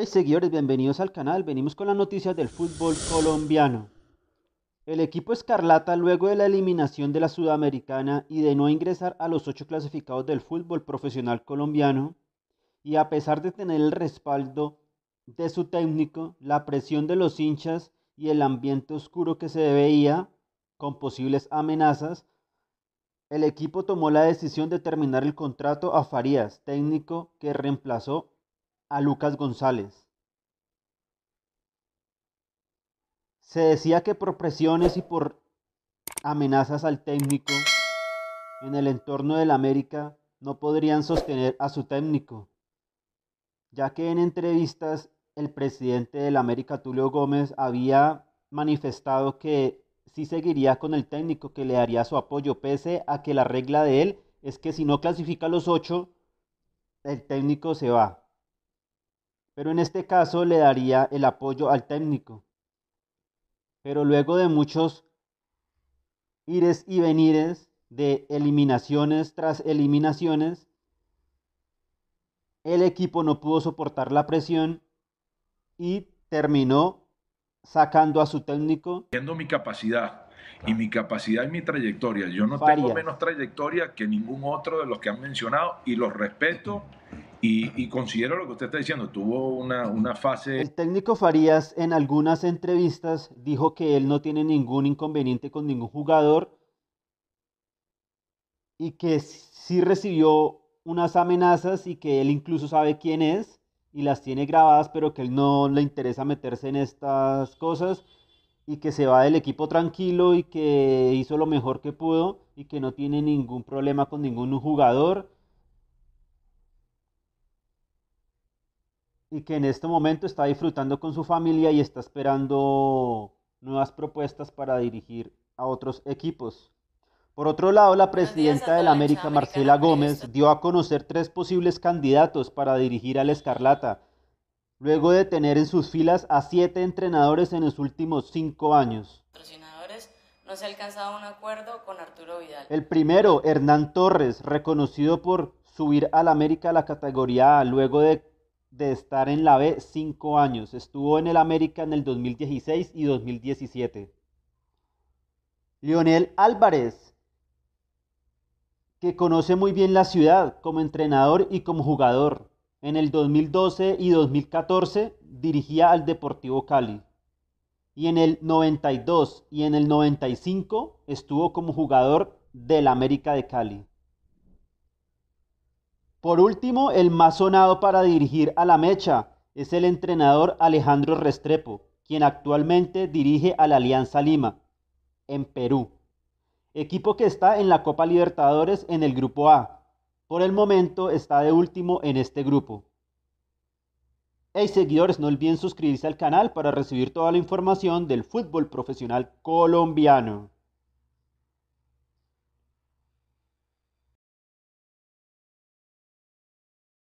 Hey seguidores, bienvenidos al canal. Venimos con las noticias del fútbol colombiano. El equipo Escarlata, luego de la eliminación de la Sudamericana y de no ingresar a los ocho clasificados del fútbol profesional colombiano, y a pesar de tener el respaldo de su técnico, la presión de los hinchas y el ambiente oscuro que se veía con posibles amenazas, el equipo tomó la decisión de terminar el contrato a Farías, técnico que reemplazó a Lucas González. Se decía que por presiones y por amenazas al técnico en el entorno del América no podrían sostener a su técnico, ya que en entrevistas el presidente del América, Tulio Gómez, había manifestado que sí seguiría con el técnico, que le daría su apoyo, pese a que la regla de él es que si no clasifica a los ocho, el técnico se va pero en este caso le daría el apoyo al técnico. Pero luego de muchos ires y venires, de eliminaciones tras eliminaciones, el equipo no pudo soportar la presión y terminó sacando a su técnico. Viendo mi capacidad y mi capacidad y mi trayectoria. Yo no tengo menos trayectoria que ningún otro de los que han mencionado y los respeto y, considero lo que usted está diciendo, tuvo una, una, fase... El técnico Farías en algunas entrevistas dijo que él no tiene ningún inconveniente con ningún jugador y que sí recibió unas amenazas y que él incluso sabe quién es y las tiene grabadas, pero que él no le interesa meterse en estas cosas y que se va del equipo tranquilo y que hizo lo mejor que pudo y que no tiene ningún problema con ningún jugador y que en este momento está disfrutando con su familia y está esperando nuevas propuestas para dirigir a otros equipos. Por otro lado, la presidenta de la América, Marcela Gómez, dio a conocer tres posibles candidatos para dirigir al Escarlata, luego de tener en sus filas a siete entrenadores en los últimos cinco años. El primero, Hernán Torres, reconocido por subir al América a la categoría A luego de de estar en la B cinco años. Estuvo en el América en el 2016 y 2017. Lionel Álvarez, que conoce muy bien la ciudad como entrenador y como jugador. En el 2012 y 2014 dirigía al Deportivo Cali. Y en el 92 y en el 95 estuvo como jugador del América de Cali. Por último, el más sonado para dirigir a la mecha es el entrenador Alejandro Restrepo, quien actualmente dirige a la Alianza Lima, en Perú, equipo que está en la Copa Libertadores en el Grupo A. Por el momento está de último en este grupo. Hey seguidores, no olviden suscribirse al canal para recibir toda la información del fútbol profesional colombiano.